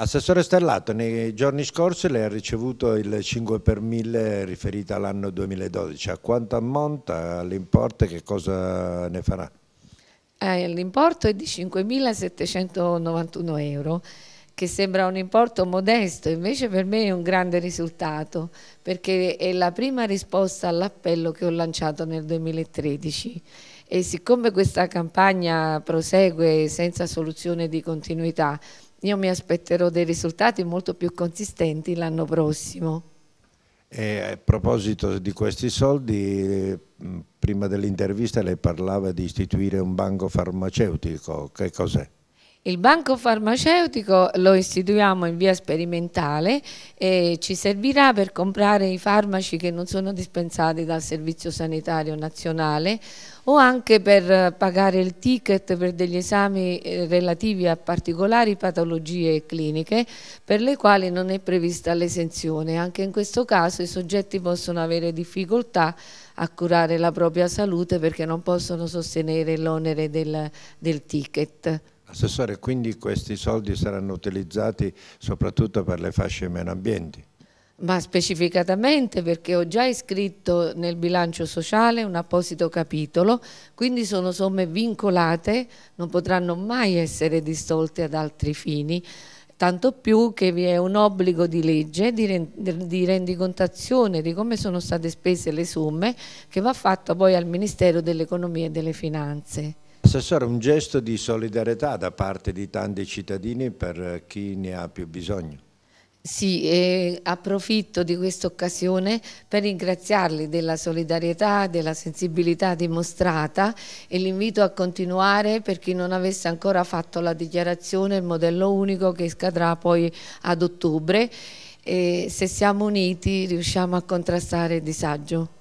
Assessore Stellato, nei giorni scorsi lei ha ricevuto il 5 per 1000 riferito all'anno 2012. A quanto ammonta l'importo e che cosa ne farà? Eh, l'importo è di 5.791 euro che sembra un importo modesto, invece per me è un grande risultato, perché è la prima risposta all'appello che ho lanciato nel 2013 e siccome questa campagna prosegue senza soluzione di continuità, io mi aspetterò dei risultati molto più consistenti l'anno prossimo. E a proposito di questi soldi, prima dell'intervista lei parlava di istituire un banco farmaceutico, che cos'è? Il banco farmaceutico lo istituiamo in via sperimentale e ci servirà per comprare i farmaci che non sono dispensati dal Servizio Sanitario Nazionale o anche per eh, pagare il ticket per degli esami eh, relativi a particolari patologie cliniche per le quali non è prevista l'esenzione. Anche in questo caso i soggetti possono avere difficoltà a curare la propria salute perché non possono sostenere l'onere del, del ticket. Assessore, quindi questi soldi saranno utilizzati soprattutto per le fasce meno ambienti? Ma specificatamente perché ho già iscritto nel bilancio sociale un apposito capitolo, quindi sono somme vincolate, non potranno mai essere distolte ad altri fini tanto più che vi è un obbligo di legge di rendicontazione di come sono state spese le somme che va fatto poi al Ministero dell'Economia e delle Finanze. Assessore, un gesto di solidarietà da parte di tanti cittadini per chi ne ha più bisogno. Sì, eh, approfitto di questa occasione per ringraziarli della solidarietà, della sensibilità dimostrata e l'invito a continuare per chi non avesse ancora fatto la dichiarazione, il modello unico che scadrà poi ad ottobre. E se siamo uniti riusciamo a contrastare il disagio.